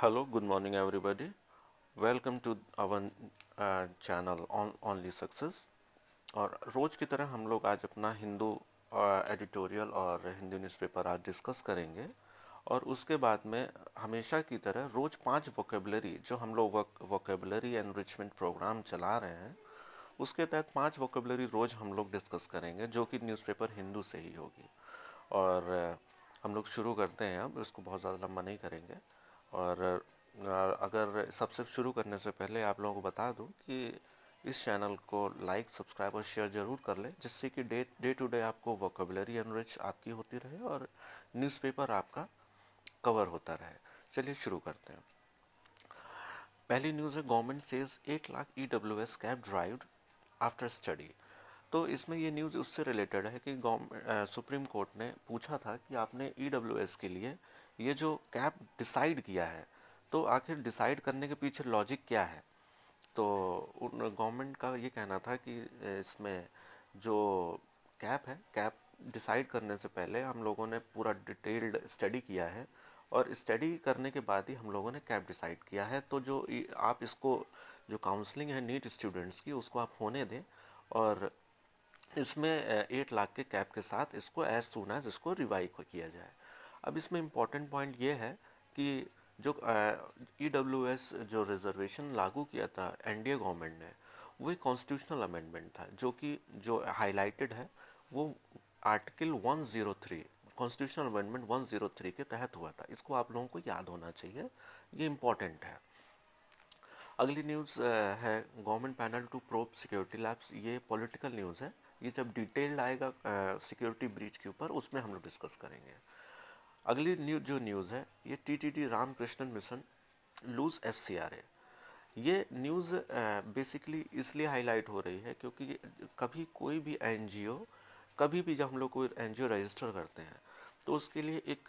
Hello, good morning everybody. Welcome to our channel only success और रोज़ की तरह हम लोग आज अपना हिंदू एडिटोरियल uh, और हिंदी न्यूज़पेपर आज डिस्कस करेंगे और उसके बाद में हमेशा की तरह रोज़ पांच वोकेबलरी जो हम लोग वोकेबलरी एनरिचमेंट प्रोग्राम चला रहे हैं उसके तहत पांच वोकेबलरी रोज़ हम लोग डिस्कस करेंगे जो कि न्यूज़पेपर हिंदू से ही होगी और uh, हम लोग शुरू करते हैं अब इसको बहुत ज़्यादा लंबा नहीं करेंगे और अगर सबसे शुरू करने से पहले आप लोगों को बता दूं कि इस चैनल को लाइक सब्सक्राइब और शेयर ज़रूर कर लें जिससे कि डे डे टू डे आपको वोकेबलरी एनरिच आपकी होती रहे और न्यूज़पेपर आपका कवर होता रहे चलिए शुरू करते हैं पहली न्यूज़ है government says eight lakh E W S cap drive after study तो इसमें ये न्यूज़ उससे रिलेटेड है कि गवर्नमेंट सुप्रीम कोर्ट ने पूछा था कि आपने ई डब्ल्यू एस के लिए ये जो कैप डिसाइड किया है तो आखिर डिसाइड करने के पीछे लॉजिक क्या है तो उन गवर्नमेंट का ये कहना था कि इसमें जो कैप है कैप डिसाइड करने से पहले हम लोगों ने पूरा डिटेल्ड स्टडी किया है और स्टडी करने के बाद ही हम लोगों ने कैप डिसाइड किया है तो जो आप इसको जो काउंसलिंग है नीट स्टूडेंट्स की उसको आप होने दें और इसमें एट लाख के कैप के साथ इसको एज सुन एज इसको रिवाइव किया जाए अब इसमें इम्पॉर्टेंट पॉइंट ये है कि जो ई डब्ल्यू एस जो रिजर्वेशन लागू किया था एन डी ए गवर्नमेंट ने वो एक कॉन्स्टिट्यूशनल अमेंडमेंट था जो कि जो हाईलाइटेड है वो आर्टिकल 103 कॉन्स्टिट्यूशनल अमेंडमेंट 103 के तहत हुआ था इसको आप लोगों को याद होना चाहिए ये इम्पॉर्टेंट है अगली न्यूज़ है government panel to prop security labs ये पॉलिटिकल न्यूज़ है ये जब डिटेल्ड आएगा सिक्योरिटी ब्रीच के ऊपर उसमें हम लोग डिस्कस करेंगे अगली न्यू जो न्यूज़ है ये T T T Ramakrishnan mission lose F C R है ये न्यूज़ बेसिकली इसलिए हाईलाइट हो रही है क्योंकि कभी कोई भी एन कभी भी जब हम लोग कोई एन रजिस्टर करते हैं तो उसके लिए एक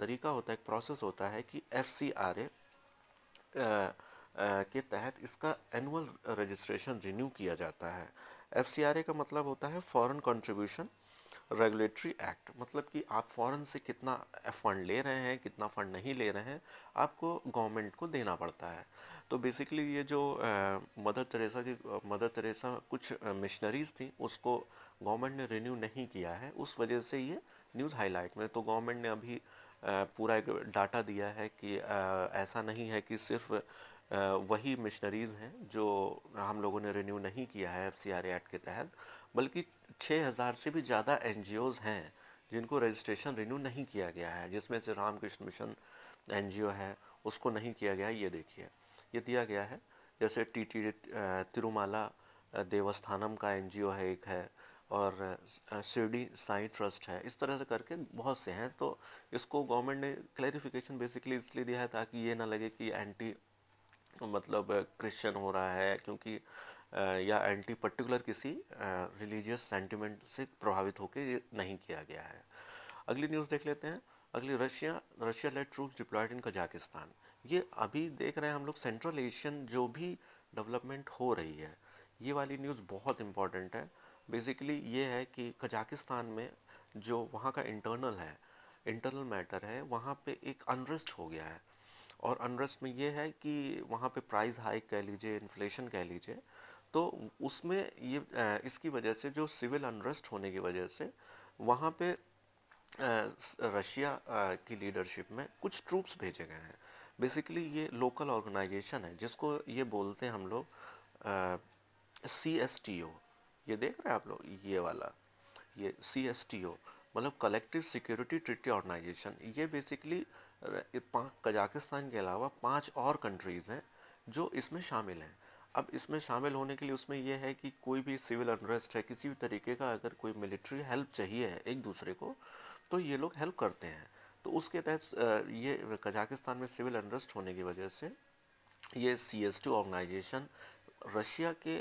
तरीका होता है एक प्रोसेस होता है कि एफ सी आर ए के तहत इसका एनुअल रजिस्ट्रेशन रिन्यू किया जाता है एफ सी आर ए का मतलब होता है फॉरेन कंट्रीब्यूशन रेगुलेटरी एक्ट मतलब कि आप फॉरेन से कितना फ़ंड ले रहे हैं कितना फ़ंड नहीं ले रहे हैं आपको गवर्नमेंट को देना पड़ता है तो बेसिकली ये जो मदर तेरेसा की मदर तेरेसा कुछ मिशनरीज़ थी उसको गवर्नमेंट ने रिन्यू नहीं किया है उस वजह से ये न्यूज़ हाईलाइट में तो गवर्नमेंट ने अभी पूरा एक डाटा दिया है कि ऐसा नहीं है कि सिर्फ वही मिशनरीज़ हैं जो हम लोगों ने रिन्यू नहीं किया है एफ सी आर एक्ट के तहत बल्कि 6000 से भी ज़्यादा एन हैं जिनको रजिस्ट्रेशन रिन्यू नहीं किया गया है जिसमें से रामकृष्ण मिशन एन है उसको नहीं किया गया ये देखिए ये दिया गया है जैसे टी टी तिरुमाला देवस्थानम का एन है एक है और शिरडी साई ट्रस्ट है इस तरह से करके बहुत से हैं तो इसको गवर्नमेंट ने क्लैरिफिकेशन बेसिकली इसलिए दिया है ताकि ये ना लगे कि एंटी मतलब क्रिश्चियन हो रहा है क्योंकि या एंटी पर्टिकुलर किसी रिलीजियस सेंटिमेंट से प्रभावित होकर नहीं किया गया है अगली न्यूज़ देख लेते हैं अगली Russia Russia let troops deployed in Kazakhstan ये अभी देख रहे हैं हम लोग सेंट्रल एशियन जो भी डेवलपमेंट हो रही है ये वाली न्यूज़ बहुत इम्पॉर्टेंट है बेसिकली ये है कि कजाकिस्तान में जो वहाँ का इंटरनल है इंटरनल मैटर है वहाँ पे एक अनरेस्ट हो गया है और अनरेस्ट में ये है कि वहाँ पे प्राइस हाइक कह लीजिए इन्फ्लेशन कह लीजिए तो उसमें ये इसकी वजह से जो सिविल अनरेस्ट होने की वजह से वहाँ पे रशिया की लीडरशिप में कुछ ट्रूप्स भेजे गए हैं बेसिकली ये लोकल ऑर्गेनाइजेशन है जिसको ये बोलते हैं हम लोग सी एस टी ओ ये देख रहे हैं आप लोग ये वाला ये सी एस टी ओ मतलब कलेक्टिव सिक्योरिटी ट्रिटी ऑर्गेनाइजेशन ये बेसिकली कजाकिस्तान के अलावा पांच और कंट्रीज़ हैं जो इसमें शामिल हैं अब इसमें शामिल होने के लिए उसमें यह है कि कोई भी सिविल अनरेस्ट है किसी भी तरीके का अगर कोई मिलिट्री हेल्प चाहिए है एक दूसरे को तो ये लोग हेल्प करते हैं तो उसके तहत ये कजाकिस्तान में सिविल अनरेस्ट होने की वजह से ये C S T organization Russia के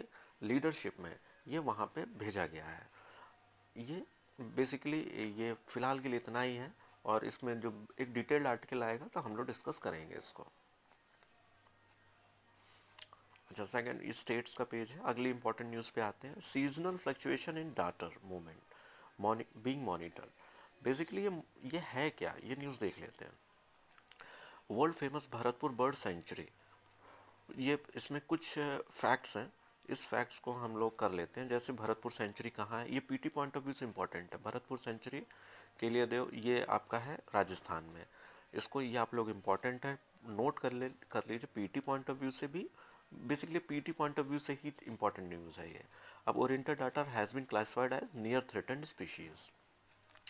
लीडरशिप में ये वहाँ पर भेजा गया है ये बेसिकली ये फ़िलहाल के लिए इतना ही है और इसमें जो एक डिटेल्ड आर्टिकल आएगा तो हम लोग डिस्कस करेंगे इसको अच्छा सेकंड ये स्टेट्स का पेज है अगली इंपॉर्टेंट न्यूज़ पे आते हैं seasonal fluctuation in darter movement being monitor basically ये ये है क्या ये न्यूज़ देख लेते हैं world famous Bharatpur bird sanctuary ये इसमें कुछ फैक्ट्स हैं इस फैक्ट्स को हम लोग कर लेते हैं जैसे भरतपुर सेंचुरी कहाँ है ये पीटी पॉइंट ऑफ व्यू से इम्पॉर्टेंट है भरतपुर सेंचुरी के लिए देव ये आपका है राजस्थान में इसको ये आप लोग इम्पॉर्टेंट है नोट कर ले कर लीजिए पीटी पॉइंट ऑफ व्यू से भी basically PT point of view से ही इंपॉर्टेंट न्यूज़ है ये अब ओरिएंटल डाटा has been classified as near threatened species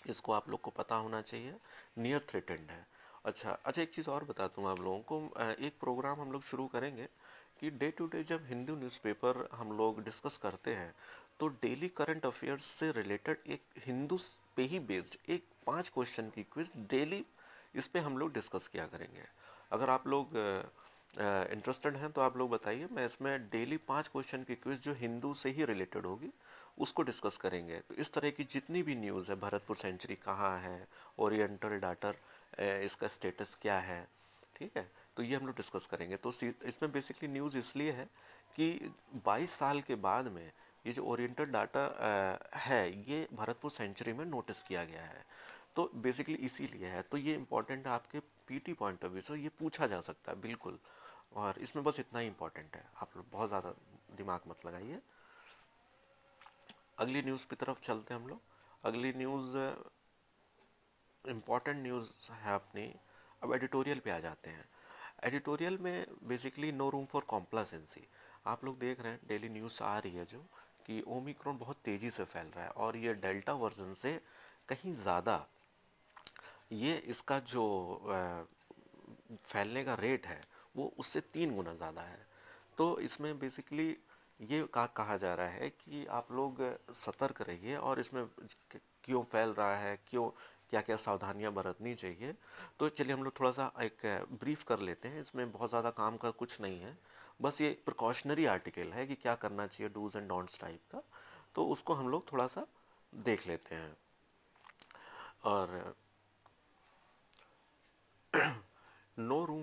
इसको आप लोग को पता होना चाहिए नियर थ्रेटेंड है अच्छा अच्छा एक चीज़ और बता दूँ आप लोगों को एक प्रोग्राम हम लोग शुरू करेंगे कि डे टू डे जब हिंदू न्यूज़पेपर हम लोग डिस्कस करते हैं तो डेली करंट अफेयर्स से रिलेटेड एक हिंदू पे ही बेस्ड एक पांच क्वेश्चन की क्विज डेली इस पर हम लोग डिस्कस किया करेंगे अगर आप लोग इंटरेस्टेड हैं तो आप लोग बताइए मैं इसमें डेली पाँच क्वेश्चन की क्विज जो हिंदू से ही रिलेटेड होगी उसको डिस्कस करेंगे तो इस तरह की जितनी भी न्यूज़ है भरतपुर सेंचुरी कहाँ है ओरिएंटल डाटर इसका स्टेटस क्या है ठीक है तो ये हम लोग डिस्कस करेंगे तो इसमें बेसिकली न्यूज़ इसलिए है कि 22 साल के बाद में ये जो ओरिएंटल डाटा है ये भरतपुर सेंचुरी में नोटिस किया गया है तो बेसिकली इसीलिए है तो ये इंपॉर्टेंट है आपके पीटी पॉइंट ऑफ व्यू से ये पूछा जा सकता है बिल्कुल और इसमें बस इतना ही इम्पोर्टेंट है आप लोग बहुत ज़्यादा दिमाग मत लगाइए अगली न्यूज़ की तरफ चलते हैं हम लोग अगली न्यूज़ इम्पॉर्टेंट न्यूज़ है अपनी अब एडिटोरियल पे आ जाते हैं एडिटोरियल में basically no room for complacency आप लोग देख रहे हैं डेली न्यूज़ आ रही है जो कि ओमिक्रॉन बहुत तेज़ी से फैल रहा है और ये डेल्टा वर्जन से कहीं ज़्यादा ये इसका जो फैलने का रेट है वो उससे तीन गुना ज़्यादा है तो इसमें बेसिकली ये कहा, कहा जा रहा है कि आप लोग सतर्क रहिए और इसमें क्यों फैल रहा है क्यों क्या क्या सावधानियां बरतनी चाहिए तो चलिए हम लोग थोड़ा सा एक ब्रीफ कर लेते हैं इसमें बहुत ज़्यादा काम का कुछ नहीं है बस ये प्रिकॉशनरी आर्टिकल है कि क्या करना चाहिए डूज एंड डोंट्स टाइप का तो उसको हम लोग थोड़ा सा देख लेते हैं और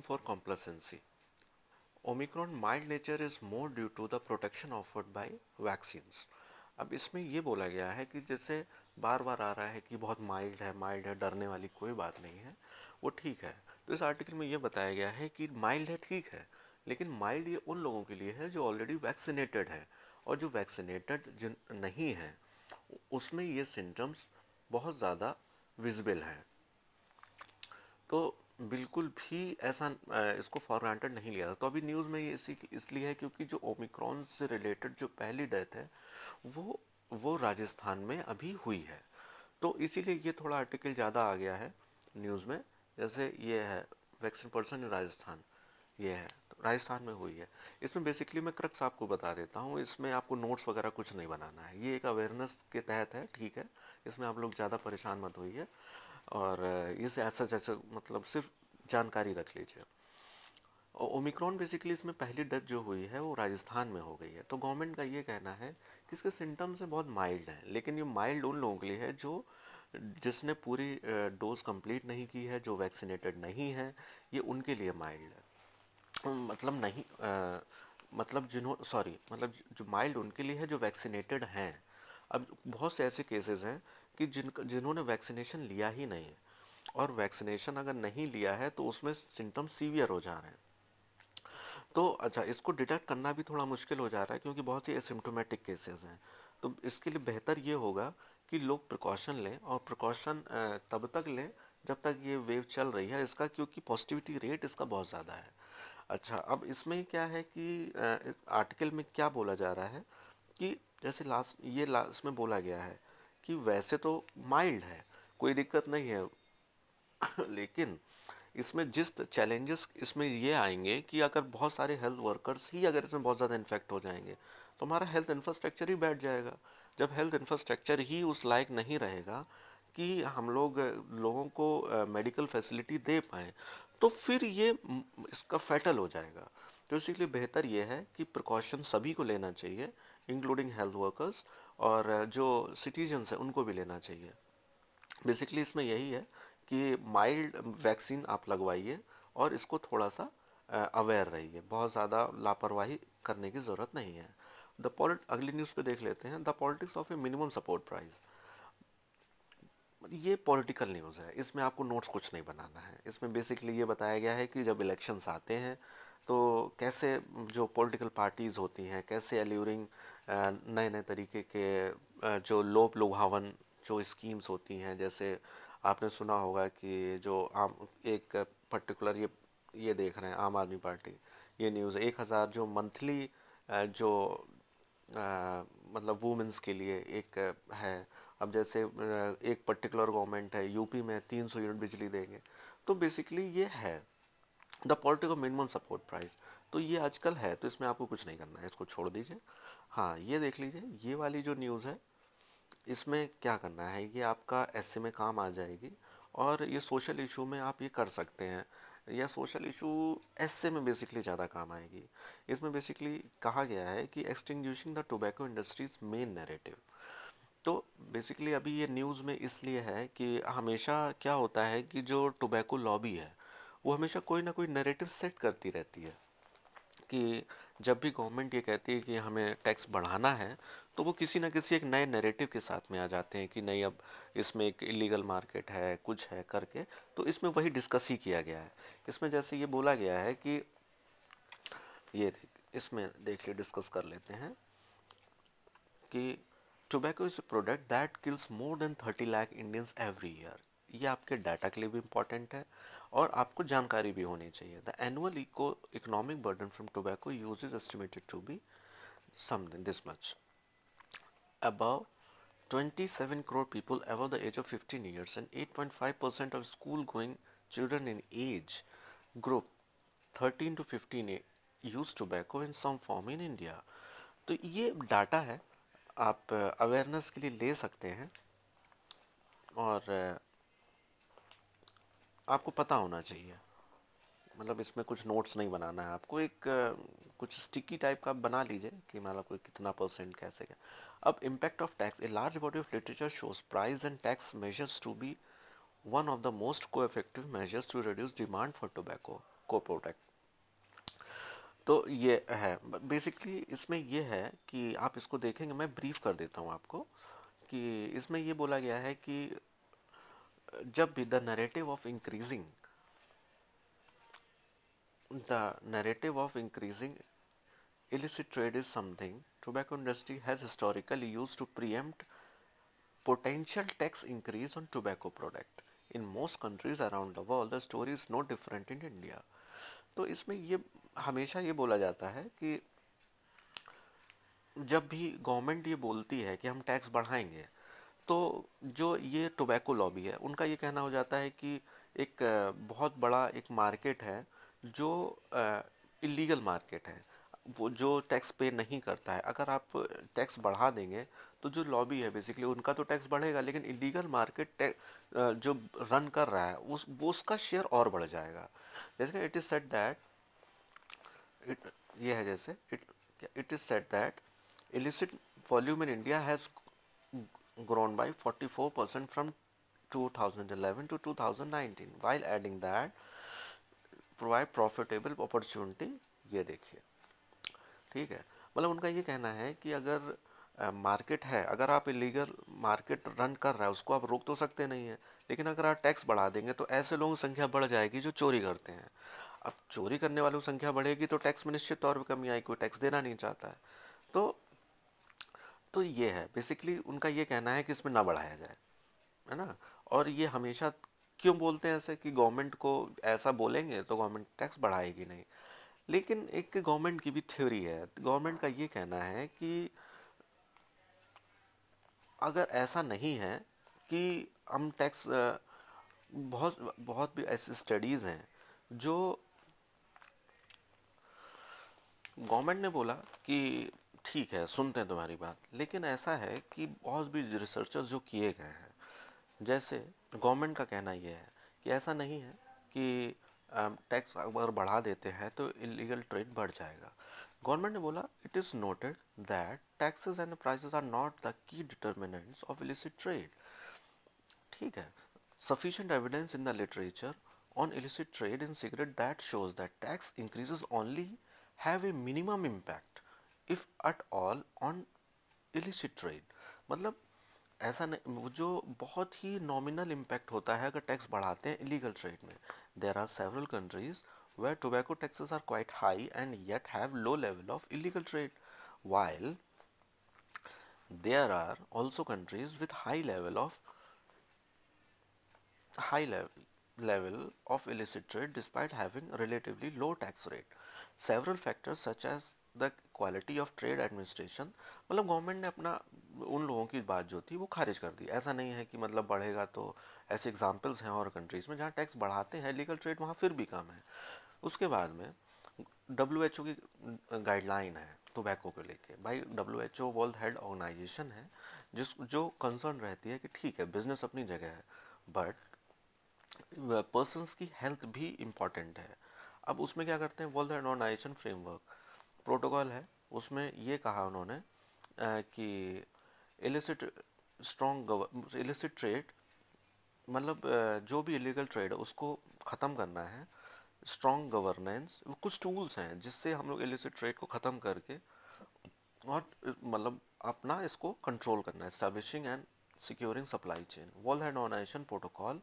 for complacency. Omicron mild nature is more due to the protection offered by vaccines. अब इसमें ये बोला गया है कि जैसे बार बार आ रहा है कि बहुत माइल्ड है माइल्ड है डरने वाली कोई बात नहीं है वो ठीक है तो इस आर्टिकल में ये बताया गया है कि माइल्ड है ठीक है लेकिन माइल्ड ये उन लोगों के लिए है जो ऑलरेडी वैक्सीनेटेड है और जो वैक्सीनेटेड जिन नहीं है उसमें ये सिम्टम्स बहुत ज़्यादा विजिबल हैं तो बिल्कुल भी ऐसा इसको फॉर ग्रांटेड नहीं लिया तो अभी न्यूज़ में ये इसी इसलिए है क्योंकि जो ओमिक्रॉन से रिलेटेड जो पहली डेथ है वो वो राजस्थान में अभी हुई है तो इसीलिए ये थोड़ा आर्टिकल ज़्यादा आ गया है न्यूज़ में जैसे ये है वैक्सीन पर्सन इन राजस्थान ये है तो राजस्थान में हुई है इसमें बेसिकली मैं क्रक्स आपको बता देता हूँ इसमें आपको नोट्स वगैरह कुछ नहीं बनाना है ये एक अवेयरनेस के तहत है ठीक है इसमें आप लोग ज़्यादा परेशान मत होइए और इस ऐसा जैसा मतलब सिर्फ जानकारी रख लीजिए ओमिक्रॉन बेसिकली इसमें पहली डेथ जो हुई है वो राजस्थान में हो गई है तो गवर्नमेंट का ये कहना है कि इसके सिम्टम्स हैं बहुत माइल्ड हैं लेकिन ये माइल्ड उन लोगों के लिए है जो जिसने पूरी डोज कंप्लीट नहीं की है जो वैक्सीनेटेड नहीं है ये उनके लिए माइल्ड है मतलब नहीं आ, मतलब जिन्हों सॉरी मतलब जो माइल्ड उनके लिए है जो वैक्सीनेटेड हैं अब बहुत से ऐसे केसेस हैं कि जिन जिन्होंने वैक्सीनेशन लिया ही नहीं है और वैक्सीनेशन अगर नहीं लिया है तो उसमें सिम्टम्स सीवियर हो जा रहे हैं तो अच्छा इसको डिटेक्ट करना भी थोड़ा मुश्किल हो जा रहा है क्योंकि बहुत ही असिम्टोमेटिक केसेस हैं तो इसके लिए बेहतर ये होगा कि लोग प्रिकॉशन लें और प्रिकॉशन तब तक लें जब तक ये वेव चल रही है इसका क्योंकि पॉजिटिविटी रेट इसका बहुत ज़्यादा है अच्छा अब इसमें क्या है कि आर्टिकल में क्या बोला जा रहा है कि जैसे लास्ट ये लास्ट में बोला गया है कि वैसे तो माइल्ड है कोई दिक्कत नहीं है लेकिन इसमें जिस चैलेंजेस इसमें ये आएंगे कि अगर बहुत सारे हेल्थ वर्कर्स ही अगर इसमें बहुत ज़्यादा इन्फेक्ट हो जाएंगे तो हमारा हेल्थ इंफ्रास्ट्रक्चर ही बैठ जाएगा जब हेल्थ इंफ्रास्ट्रक्चर ही उस लायक नहीं रहेगा कि हम लोग लोगों को मेडिकल फैसिलिटी दे पाएँ तो फिर ये इसका फैटल हो जाएगा तो इसीलिए बेहतर ये है कि प्रिकॉशन सभी को लेना चाहिए इंक्लूडिंग हेल्थ वर्कर्स और जो सिटीजन्स हैं उनको भी लेना चाहिए बेसिकली इसमें यही है कि माइल्ड वैक्सीन आप लगवाइए और इसको थोड़ा सा अवेयर रहिए बहुत ज़्यादा लापरवाही करने की ज़रूरत नहीं है द पॉलिट अगली न्यूज़ पे देख लेते हैं the politics of a minimum support price ये पॉलिटिकल न्यूज़ है इसमें आपको नोट्स कुछ नहीं बनाना है इसमें बेसिकली ये बताया गया है कि जब इलेक्शंस आते हैं तो कैसे जो पॉलिटिकल पार्टीज़ होती हैं कैसे एल्यूरिंग नए नए तरीके के जो लोप लुभावन जो स्कीम्स होती हैं जैसे आपने सुना होगा कि जो आम एक पर्टिकुलर ये ये देख रहे हैं आम आदमी पार्टी ये न्यूज़ एक हज़ार जो मंथली जो आ, मतलब वुमेंस के लिए एक है अब जैसे एक पर्टिकुलर गवर्नमेंट है यूपी में तीन सौ यूनिट बिजली देंगे तो बेसिकली ये है the political minimum support price तो ये आजकल है तो इसमें आपको कुछ नहीं करना है इसको छोड़ दीजिए हाँ ये देख लीजिए ये वाली जो न्यूज़ है इसमें क्या करना है ये आपका ऐसे में काम आ जाएगी और ये सोशल इशू में आप ये कर सकते हैं या सोशल इशू ऐसे में बेसिकली ज़्यादा काम आएगी इसमें बेसिकली कहा गया है कि extinguishing the tobacco industries main narrative तो बेसिकली अभी ये न्यूज़ में इसलिए है कि हमेशा क्या होता है कि जो टोबैको लॉबी है वो हमेशा कोई ना कोई नरेटिव सेट करती रहती है कि जब भी गवर्नमेंट ये कहती है कि हमें टैक्स बढ़ाना है तो वो किसी ना किसी एक नए नैरेटिव के साथ में आ जाते हैं कि नहीं अब इसमें एक इलीगल मार्केट है कुछ है करके तो इसमें वही डिस्कस ही किया गया है इसमें जैसे ये बोला गया है कि ये इसमें देख लिए डिस्कस कर लेते हैं कि tobacco is product that kills more than thirty lakh Indians every year ये आपके डाटा के लिए भी इम्पोर्टेंट है और आपको जानकारी भी होनी चाहिए the annual eco economic burden from tobacco use is estimated to be something this much about 27 crore people about the age of fifteen years and eight point five percent of school going children in age group thirteen to fifteen a use tobacco in some form in India तो ये data है आप awareness uh, के लिए ले सकते हैं और uh, आपको पता होना चाहिए मतलब इसमें कुछ नोट्स नहीं बनाना है आपको एक कुछ स्टिकी टाइप का बना लीजिए कि मतलब कोई कितना परसेंट कैसे क्या अब impact of tax a large body of literature shows price and tax measures to be one of the most को effective measures to reduce demand for tobacco को प्रोटेक्ट तो ये है बेसिकली इसमें ये है कि आप इसको देखेंगे मैं ब्रीफ कर देता हूँ आपको कि इसमें ये बोला गया है कि जब भी the narrative of increasing the narrative of increasing illicit trade is something tobacco industry has historically use to preempt potential tax increase on tobacco product in most countries around the world the story is not different in India तो इसमें ये हमेशा ये बोला जाता है कि जब भी गवर्नमेंट ये बोलती है कि हम टैक्स बढ़ाएंगे तो जो ये टोबैको लॉबी है उनका ये कहना हो जाता है कि एक बहुत बड़ा एक मार्केट है जो इलीगल मार्केट है वो जो टैक्स पे नहीं करता है अगर आप टैक्स बढ़ा देंगे तो जो लॉबी है बेसिकली उनका तो टैक्स बढ़ेगा लेकिन इलीगल मार्केट जो रन कर रहा है उस वो उसका शेयर और बढ़ जाएगा जैसे कि इट इज़ सेट दैट ये है जैसे it it is said that illicit volume in India has grown by 44% from 2011 to 2019 while adding that provide profitable opportunity ये देखिए ठीक है मतलब उनका ये कहना है कि अगर मार्केट है अगर आप इलीगल मार्केट रन कर रहा है उसको आप रोक तो सकते नहीं है लेकिन अगर आप टैक्स बढ़ा देंगे तो ऐसे लोगों की संख्या बढ़ जाएगी जो चोरी करते हैं अब चोरी करने वालों की संख्या बढ़ेगी तो टैक्स में निश्चित तौर पर कमी आएगी कोई टैक्स देना नहीं चाहता है तो तो ये है बेसिकली उनका ये कहना है कि इसमें ना बढ़ाया जाए है ना और ये हमेशा क्यों बोलते हैं ऐसे कि गवर्नमेंट को ऐसा बोलेंगे तो गवर्नमेंट टैक्स बढ़ाएगी नहीं लेकिन एक गवर्नमेंट की भी थ्योरी है गवर्नमेंट का ये कहना है कि अगर ऐसा नहीं है कि हम टैक्स बहुत बहुत भी ऐसी स्टडीज़ हैं जो गवर्नमेंट ने बोला कि ठीक है सुनते हैं तुम्हारी बात लेकिन ऐसा है कि बहुत भी रिसर्चर्स जो किए गए हैं जैसे गवर्नमेंट का कहना यह है कि ऐसा नहीं है कि टैक्स अगर बढ़ा देते हैं तो इलीगल ट्रेड बढ़ जाएगा गवर्नमेंट ने बोला it is noted that taxes and prices are not the key determinants of illicit trade ठीक है sufficient evidence in the literature on illicit trade in cigarette that shows that tax increase only have a minimum impact If at all on illicit trade, मतलब ऐसा नहीं जो बहुत ही nominal impact होता है अगर टैक्स बढ़ाते हैं इलीगल ट्रेड में there are several countries where tobacco taxes are quite high and yet have low level of illegal trade while there are also countries with high level of high level level of illicit trade despite having relatively low tax rate several factors such as the quality of trade administration मतलब government ने अपना उन लोगों की बात जो थी वो खारिज कर दी ऐसा नहीं है कि मतलब बढ़ेगा तो ऐसे एग्जाम्पल्स हैं और कंट्रीज़ में जहाँ टैक्स बढ़ाते हैं लीगल ट्रेड वहाँ फिर भी कम है उसके बाद में डब्ल्यू एच ओ की गाइडलाइन है टोबैको को लेके भाई W H O world health organization है जिस जो कंसर्न रहती है कि ठीक है बिजनेस अपनी जगह है बट पर्सनस की हेल्थ भी इम्पॉर्टेंट है अब उसमें क्या करते हैं world health organization framework protocol है उसमें ये कहा उन्होंने कि इलिसिट स्ट्रॉन्ग इलिसिट ट्रेड मतलब जो भी इलीगल ट्रेड है उसको ख़त्म करना है स्ट्रॉन्ग गवर्नेंस कुछ टूल्स हैं जिससे हम लोग इलिसिट ट्रेड को ख़त्म करके और मतलब अपना इसको कंट्रोल करना है establishing and securing supply chain world and organization protocol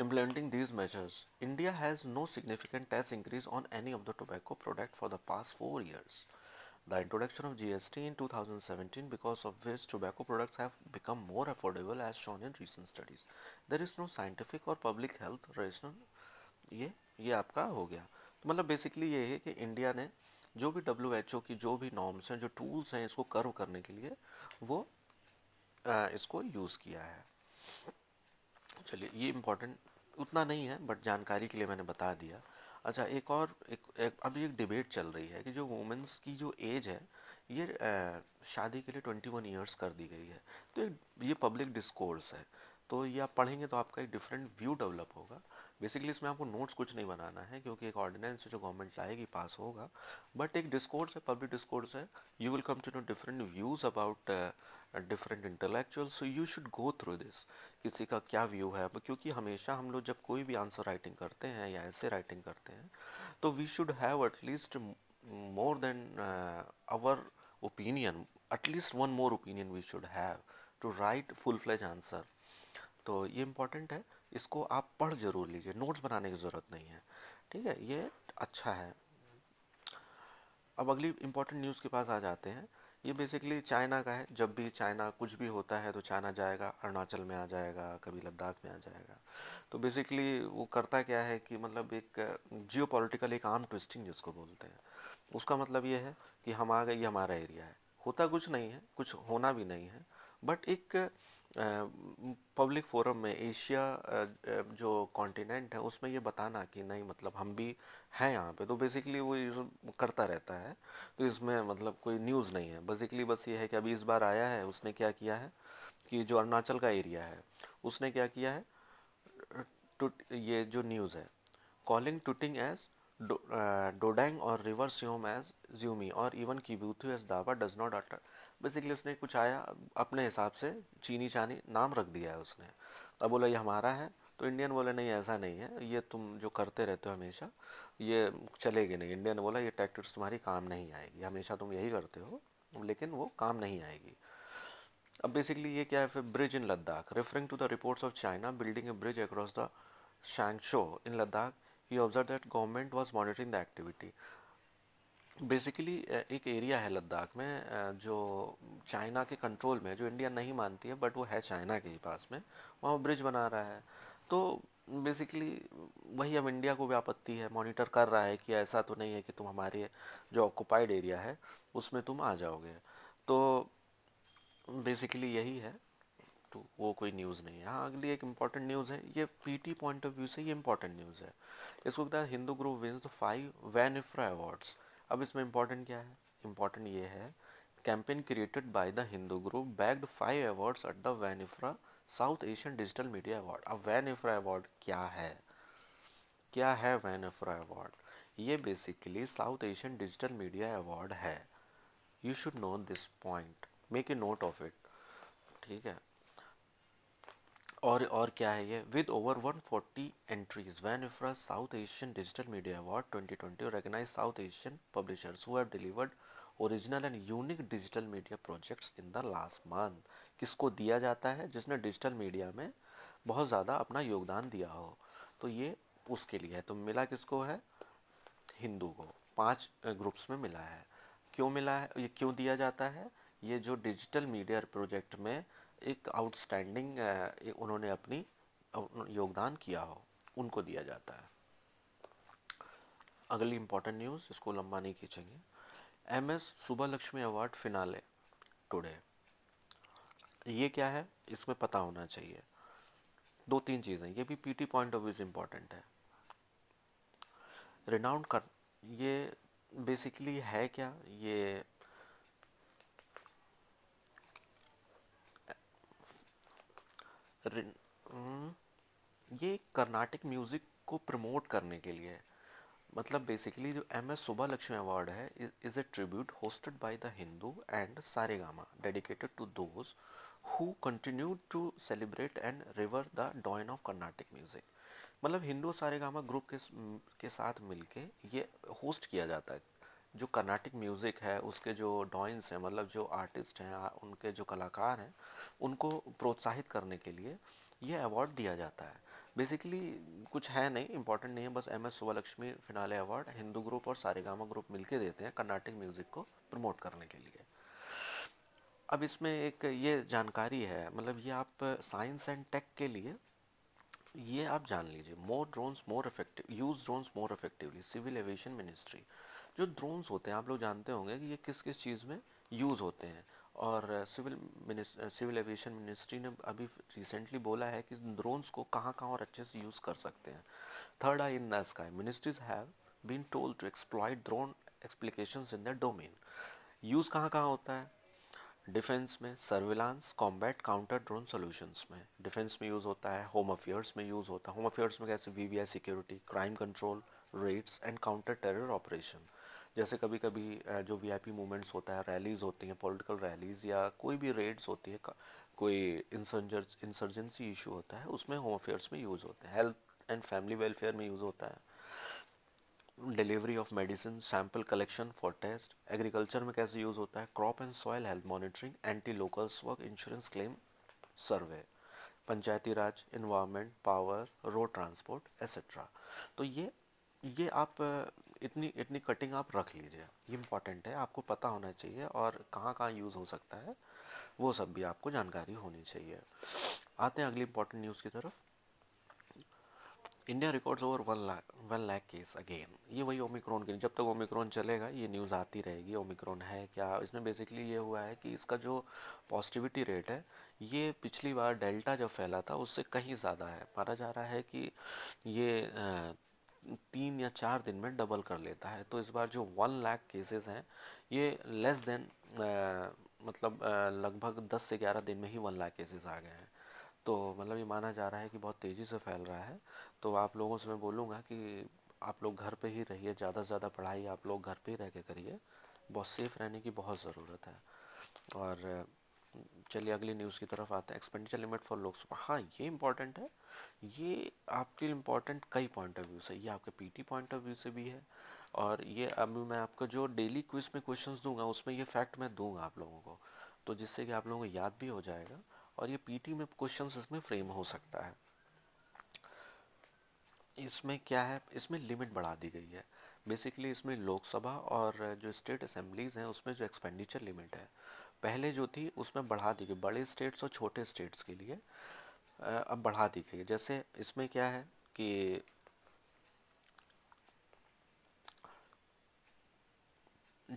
implementing these measures. India has no significant tax increase on any of the tobacco product for the past 4 years. The introduction of GST in 2017 because of which tobacco products have become more affordable as shown in recent studies. There is no scientific or public health rational ये ये आपका हो गया तो मतलब basically ये है कि India ने जो भी WHO की जो भी norms हैं जो tools हैं इसको कर्व करने के लिए वो आ, इसको use किया है चलिए ये इम्पोर्टेंट उतना नहीं है बट जानकारी के लिए मैंने बता दिया अच्छा एक और एक, एक अभी एक डिबेट चल रही है कि जो वुमेंस की जो एज है ये शादी के लिए ट्वेंटी वन ईयर्स कर दी गई है तो एक ये पब्लिक डिस्कोर्स है तो ये आप पढ़ेंगे तो आपका एक डिफरेंट व्यू डेवलप होगा बेसिकली इसमें आपको नोट्स कुछ नहीं बनाना है क्योंकि एक ऑर्डिनेंस जो गवर्नमेंट लाएगी पास होगा बट एक डिस्कोर्स है पब्लिक डिस्कोर्स है you will come to know different views about different intellectual so you should go through this किसी का क्या व्यू है क्योंकि हमेशा हम लोग जब कोई भी आंसर राइटिंग करते हैं या ऐसे राइटिंग करते हैं तो we should have at least more than our opinion at least one more opinion we should have to write full fledge answer तो ये इम्पॉर्टेंट है इसको आप पढ़ जरूर लीजिए नोट्स बनाने की ज़रूरत नहीं है ठीक है ये अच्छा है अब अगली इम्पोर्टेंट न्यूज़ के पास आ जाते हैं ये बेसिकली चाइना का है जब भी चाइना कुछ भी होता है तो चाइना जाएगा अरुणाचल में आ जाएगा कभी लद्दाख में आ जाएगा तो बेसिकली वो करता क्या है कि मतलब एक जियो पोलिटिकल एक आम ट्विस्टिंग जिसको बोलते हैं उसका मतलब ये है कि हम आ गए ये हमारा एरिया है होता कुछ नहीं है कुछ होना भी नहीं है बट एक पब्लिक फोरम में एशिया जो कॉन्टिनेंट है उसमें ये बताना कि नहीं मतलब हम भी हैं यहाँ पे तो बेसिकली वो ये करता रहता है तो इसमें मतलब कोई न्यूज़ नहीं है बेसिकली बस ये है कि अभी इस बार आया है उसने क्या किया है कि जो अरुणाचल का एरिया है उसने क्या किया है टूट ये जो न्यूज़ है कॉलिंग टुटिंग एज डोडेंग और रिवर स्योम एज ज्यूमी और इवन किबूथू एज दावा डज नॉट बेसिकली उसने कुछ आया अपने हिसाब से चीनी चानी नाम रख दिया है उसने अब बोला ये हमारा है तो इंडियन बोले नहीं ऐसा नहीं है ये तुम जो करते रहते हो हमेशा ये चलेगी नहीं इंडियन बोला ये टैक्टिक्स तुम्हारी काम नहीं आएगी हमेशा तुम यही करते हो लेकिन वो काम नहीं आएगी अब बेसिकली ये क्या है फिर bridge in Ladakh referring to the reports of China building a bridge across the शैंगशो in Ladakh he observe that government was monitoring the activity basically एक एरिया है लद्दाख में जो चाइना के कंट्रोल में जो इंडिया नहीं मानती है बट वो है चाइना के ही पास में वहाँ ब्रिज बना रहा है तो बेसिकली वही अब इंडिया को भी आपत्ति है मॉनिटर कर रहा है कि ऐसा तो नहीं है कि तुम हमारे जो ऑक्यूपाइड एरिया है उसमें तुम आ जाओगे तो बेसिकली यही है तो वो कोई न्यूज़ नहीं है हाँ अगली एक इम्पॉर्टेंट न्यूज़ है ये पीटी पॉइंट ऑफ व्यू से ये इम्पॉर्टेंट न्यूज़ है इसको कहता है Hindu group wins the five वैन इफ्रा अवार्ड्स अब इसमें इम्पॉर्टेंट क्या है इम्पॉर्टेंट ये है campaign created by the Hindu group bagged five awards at the वैन IFRA south Asian digital media award अब वैन इफ्रा अवार्ड क्या है क्या है वैन इफ्रा अवार्ड ये basically South Asian digital media award है you should know this point make a note of it ठीक है और और क्या है ये विद ओवर 140 एंट्रीज वैन IFRA south Asian digital media award 2020 recognise south Asian publishers who have delivered original and unique digital media projects in the last month किसको दिया जाता है जिसने डिजिटल मीडिया में बहुत ज़्यादा अपना योगदान दिया हो तो ये उसके लिए है तो मिला किसको है हिंदू को पांच ग्रुप्स में मिला है क्यों मिला है ये क्यों दिया जाता है ये जो डिजिटल मीडिया प्रोजेक्ट में एक आउटस्टैंडिंग उन्होंने अपनी योगदान किया हो उनको दिया जाता है अगली इंपॉर्टेंट न्यूज़ इसको लंबा नहीं खींचेंगे M S Subbulakshmi award finale today ये क्या है इसमें पता होना चाहिए दो तीन चीज़ें ये भी PT point of view important important है रिनाउंड कर ये बेसिकली है क्या ये हम्म, ये कर्नाटक म्यूज़िक को प्रमोट करने के लिए मतलब बेसिकली जो M S Subbulakshmi award है is a tribute hosted by the Hindu and Saregama dedicated to those who continue to celebrate and revere the doyen of Carnatic music मतलब हिंदू सारेगामा ग्रुप के के साथ मिलके ये होस्ट किया जाता है जो कर्नाटिक म्यूज़िक है उसके जो डॉइंस हैं मतलब जो आर्टिस्ट हैं उनके जो कलाकार हैं उनको प्रोत्साहित करने के लिए यह अवार्ड दिया जाता है बेसिकली कुछ है नहीं इंपॉर्टेंट नहीं है बस M S Subbulakshmi finale award Hindu group और सारेगामा ग्रुप मिलके देते हैं कर्नाटक म्यूज़िक को प्रमोट करने के लिए अब इसमें एक ये जानकारी है मतलब ये आप साइंस एंड टेक के लिए ये आप जान लीजिए more drones more effective use drones more effectively civil aviation ministry जो ड्रोन्स होते हैं आप लोग जानते होंगे कि ये किस किस चीज़ में यूज़ होते हैं और सिविल सिविल एविएशन मिनिस्ट्री ने अभी रिसेंटली बोला है कि ड्रोन्स को कहाँ कहाँ और अच्छे से यूज़ कर सकते हैं third eye in the sky ministries have been told to exploit drone application in the domain use कहाँ कहाँ होता है डिफेंस में surveillance combat counter drone solution में डिफेंस में यूज़ होता है होम अफेयर्स में यूज़ होता है होम अफेयर्स में कैसे I security crime control raids and counter terror operation जैसे कभी कभी जो वीआईपी मूवमेंट्स होता है रैलीज़ होती हैं पॉलिटिकल रैलीज़ या कोई भी रेड्स होती है कोई इंसर्जेंस इंसर्जेंसी इशू होता है उसमें होम अफेयर्स में यूज़ होते हैं हेल्थ एंड फैमिली वेलफेयर में यूज़ होता है delivery of medicine sample collection for test agriculture में कैसे यूज़ होता है crop and soil health monitoring anti locusts work insurance claim survey Panchayati Raj environment power road transport etcetera तो ये ये आप इतनी इतनी कटिंग आप रख लीजिए ये इम्पॉर्टेंट है आपको पता होना चाहिए और कहाँ कहाँ यूज़ हो सकता है वो सब भी आपको जानकारी होनी चाहिए आते हैं अगली इम्पॉर्टेंट न्यूज़ की तरफ India records over one lakh one lakh case again ये वही ओमिक्रॉन की जब तक ओमिक्रॉन चलेगा ये न्यूज़ आती रहेगी ओमिक्रॉन है क्या इसमें बेसिकली ये हुआ है कि इसका जो पॉजिटिविटी रेट है ये पिछली बार डेल्टा जब फैला था उससे कहीं ज़्यादा है माना जा रहा है कि ये तीन या चार दिन में डबल कर लेता है तो इस बार जो वन लाख केसेस हैं ये लेस देन मतलब लगभग दस से ग्यारह दिन में ही वन लाख केसेस आ गए हैं तो मतलब ये माना जा रहा है कि बहुत तेज़ी से फैल रहा है तो आप लोगों से मैं बोलूँगा कि आप लोग घर पे ही रहिए ज़्यादा से ज़्यादा पढ़ाई आप लोग घर पे ही रह के करिए बहुत सेफ़ रहने की बहुत ज़रूरत है और चलिए अगली न्यूज़ की तरफ आते हैं एक्सपेंडिचर लिमिट फॉर लोकसभा हाँ ये इम्पॉर्टेंट है ये आपके लिए इम्पॉर्टेंट कई पॉइंट ऑफ व्यू से ये आपके पीटी पॉइंट ऑफ व्यू से भी है और ये अभी मैं आपको जो डेली क्विज में क्वेश्चंस दूंगा उसमें ये फैक्ट मैं दूंगा आप लोगों को तो जिससे कि आप लोगों को याद भी हो जाएगा और ये पीटी में क्वेश्चन इसमें फ्रेम हो सकता है इसमें क्या है इसमें लिमिट बढ़ा दी गई है बेसिकली इसमें लोकसभा और जो स्टेट असेंबलीज हैं उसमें जो एक्सपेंडिचर लिमिट है पहले जो थी उसमें बढ़ा दी गई बड़े स्टेट्स और छोटे स्टेट्स के लिए अब बढ़ा दी गई जैसे इसमें क्या है कि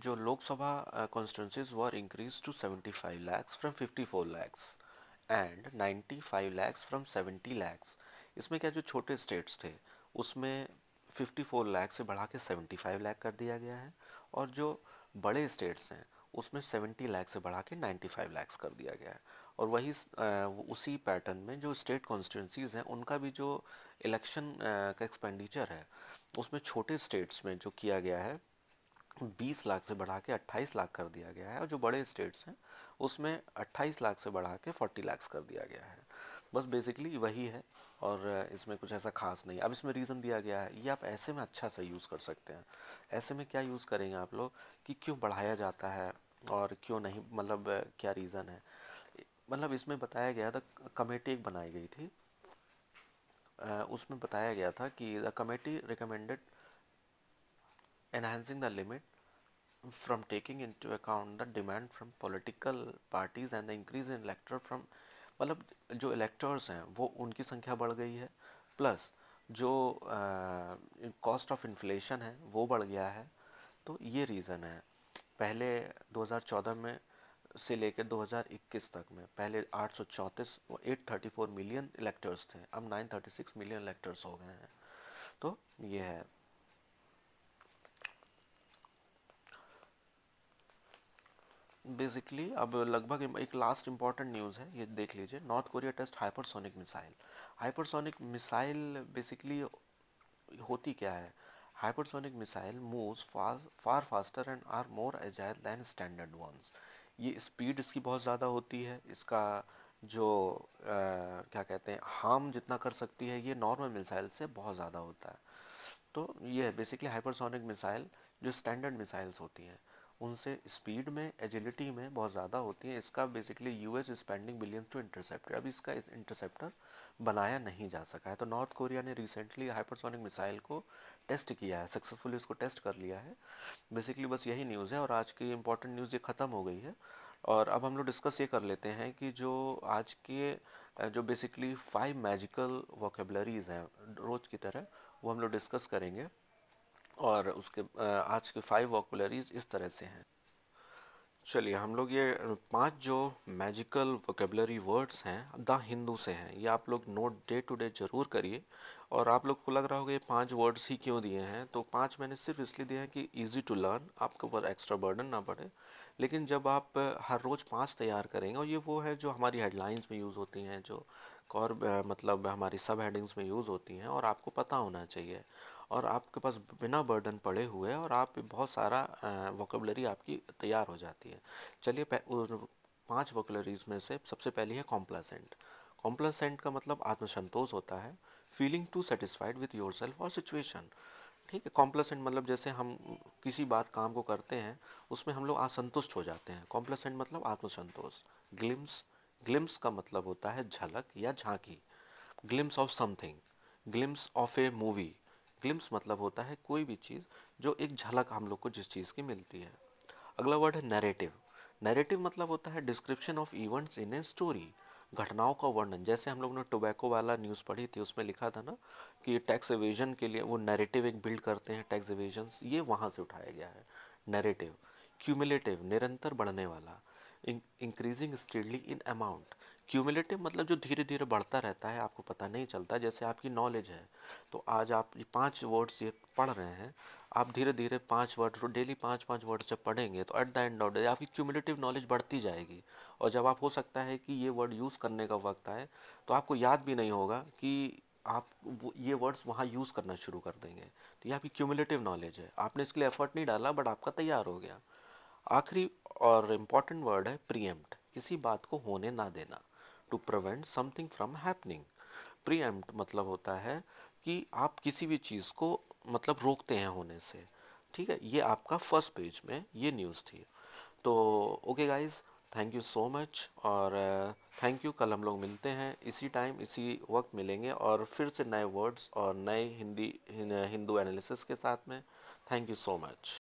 जो Lok Sabha constituencies were increase to 75 lakhs from 54 lakhs and 95 lakhs from 70 lakhs इसमें क्या जो छोटे स्टेट्स थे उसमें 54 लैक्स से बढ़ा के 75 लैक कर दिया गया है और जो बड़े स्टेट्स हैं उसमें 70 लाख से बढ़ा के 95 लाख कर दिया गया है और वही उसी पैटर्न में जो स्टेट कॉन्स्टिट्यूंसीज़ हैं उनका भी जो इलेक्शन का एक्सपेंडिचर है उसमें छोटे स्टेट्स में जो किया गया है 20 लाख से बढ़ा के 28 लाख कर दिया गया है और जो बड़े स्टेट्स हैं उसमें 28 लाख से बढ़ा के 40 लाख कर दिया गया है बस बेसिकली वही है और इसमें कुछ ऐसा खास नहीं अब इसमें रीज़न दिया गया है ये आप ऐसे में अच्छा सा यूज़ कर सकते हैं ऐसे में क्या यूज़ करेंगे आप लोग कि क्यों बढ़ाया जाता है और क्यों नहीं मतलब क्या रीज़न है मतलब इसमें बताया गया था कमेटी एक बनाई गई थी उसमें बताया गया था कि the committee recommended the limit from taking into account the demand from political parties and the increase in elector from मतलब जो इलेक्टर्स हैं वो उनकी संख्या बढ़ गई है प्लस जो कॉस्ट ऑफ इन्फ्लेशन है वो बढ़ गया है तो ये रीज़न है पहले 2014 में से लेकर 2021 तक में पहले आठ सौ चौंतीस मिलियन इलेक्टर्स थे अब 936 मिलियन इलेक्टर्स हो गए हैं तो ये है बेसिकली अब लगभग एक लास्ट इम्पॉर्टेंट न्यूज़ है ये देख लीजिए North Korea test hypersonic missile hypersonic missile basically होती क्या है hypersonic missile moves far faster and are more more than standard ones ये स्पीड इसकी बहुत ज़्यादा होती है इसका जो आ, क्या कहते हैं हार्म जितना कर सकती है ये नॉर्मल मिसाइल से बहुत ज़्यादा होता है तो ये है बेसिकली हाइपरसोनिक मिसाइल जो स्टैंडर्ड मिसाइल्स होती हैं उनसे स्पीड में एजिलिटी में बहुत ज़्यादा होती है इसका basically U S spending billions to interceptor अभी इसका इस इंटरसेप्टर बनाया नहीं जा सका है तो नॉर्थ कोरिया ने रिसेंटली हाइपरसोनिक मिसाइल को टेस्ट किया है सक्सेसफुली उसको टेस्ट कर लिया है बेसिकली बस यही न्यूज़ है और आज की इंपॉर्टेंट न्यूज़ ये ख़त्म हो गई है और अब हम लोग डिस्कस ये कर लेते हैं कि जो आज के जो बेसिकली फाइव मैजिकल वोकेबलरीज़ हैं रोज़ की तरह वो हम लोग डिस्कस करेंगे और उसके आज के फाइव वोकुलरीज इस तरह से हैं चलिए हम लोग ये पांच जो मैजिकल वोकेबलरी वर्ड्स हैं द हिंदू से हैं ये आप लोग नोट डे टू डे ज़रूर करिए और आप लोग को लग रहा होगा ये पांच वर्ड्स ही क्यों दिए हैं तो पांच मैंने सिर्फ इसलिए दिए हैं कि इजी टू लर्न आपके ऊपर एक्स्ट्रा बर्डन ना पड़े लेकिन जब आप हर रोज़ पाँच तैयार करेंगे और ये वो है जो हमारी हेडलाइंस में यूज़ होती हैं जो और मतलब हमारी सब हेडिंग्स में यूज़ होती हैं और आपको पता होना चाहिए और आपके पास बिना बर्डन पड़े हुए और आप बहुत सारा वोकेबलरी आपकी तैयार हो जाती है चलिए पांच वोकेबलरीज में से सबसे पहली है कॉम्प्लासेंट कॉम्प्लासेंट का मतलब आत्मसंतोष होता है feeling to satisfied with yourself और सिचुएशन ठीक है कॉम्प्लेसेंट मतलब जैसे हम किसी बात काम को करते हैं उसमें हम लोग असंतुष्ट हो जाते हैं कॉम्प्लेसेंट मतलब आत्मसंतोष ग्लिम्स ग्लिम्स का मतलब होता है झलक या झांकी glimpse of something glimpse of a movie glimpse मतलब होता है कोई भी चीज़ जो एक झलक हम लोग को जिस चीज़ की मिलती है अगला वर्ड है नैरेटिव नैरेटिव मतलब होता है description of events in a story घटनाओं का वर्णन जैसे हम लोग ने टोबैको वाला न्यूज़ पढ़ी थी उसमें लिखा था ना कि टैक्स एवेजन के लिए वो नैरेटिव एक बिल्ड करते हैं टैक्स एवेजन ये वहाँ से उठाया गया है नैरेटिव क्यूमुलेटिव निरंतर बढ़ने वाला increasing steadily in amount cumulative मतलब जो धीरे धीरे बढ़ता रहता है आपको पता नहीं चलता जैसे आपकी नॉलेज है तो आज आप ये पाँच वर्ड्स ये पढ़ रहे हैं आप धीरे धीरे पाँच वर्ड डेली पाँच पाँच वर्ड जब पढ़ेंगे तो at the end of day आपकी क्यूमुलेटिव नॉलेज बढ़ती जाएगी और जब आप हो सकता है कि ये वर्ड यूज़ करने का वक्त आए तो आपको याद भी नहीं होगा कि आप वो ये वर्ड्स वहाँ यूज़ करना शुरू कर देंगे तो ये आपकी क्यूमुलेटिव नॉलेज है आपने इसके लिए एफर्ट नहीं डाला बट आपका तैयार हो गया आखिरी और इम्पॉर्टेंट वर्ड है प्रीएम्प्ट किसी बात को होने ना देना to prevent something from happening preempt मतलब होता है कि आप किसी भी चीज़ को मतलब रोकते हैं होने से ठीक है ये आपका फर्स्ट पेज में ये न्यूज़ थी तो okay guys thank you so much और थैंक uh, यू कल हम लोग मिलते हैं इसी टाइम इसी वक्त मिलेंगे और फिर से नए वर्ड्स और नए हिंदी हिंदू एनालिसिस के साथ में थैंक यू सो मच